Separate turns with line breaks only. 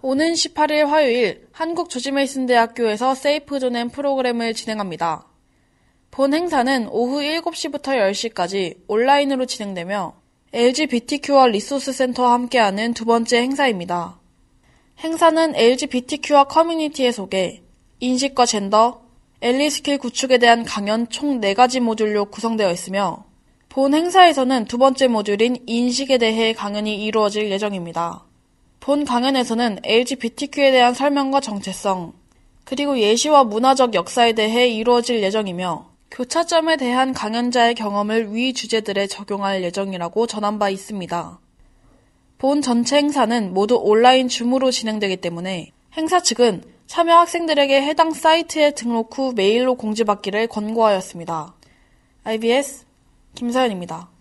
오는 18일 화요일 한국조지메이슨대학교에서 세이프존엔 프로그램을 진행합니다. 본 행사는 오후 7시부터 10시까지 온라인으로 진행되며 LGBTQ와 리소스 센터와 함께하는 두 번째 행사입니다. 행사는 LGBTQ와 커뮤니티의 소개, 인식과 젠더, 엘리 스킬 구축에 대한 강연 총 4가지 모듈로 구성되어 있으며 본 행사에서는 두 번째 모듈인 인식에 대해 강연이 이루어질 예정입니다. 본 강연에서는 LGBTQ에 대한 설명과 정체성, 그리고 예시와 문화적 역사에 대해 이루어질 예정이며 교차점에 대한 강연자의 경험을 위 주제들에 적용할 예정이라고 전한 바 있습니다. 본 전체 행사는 모두 온라인 줌으로 진행되기 때문에 행사 측은 참여 학생들에게 해당 사이트에 등록 후 메일로 공지받기를 권고하였습니다. IBS 김서연입니다.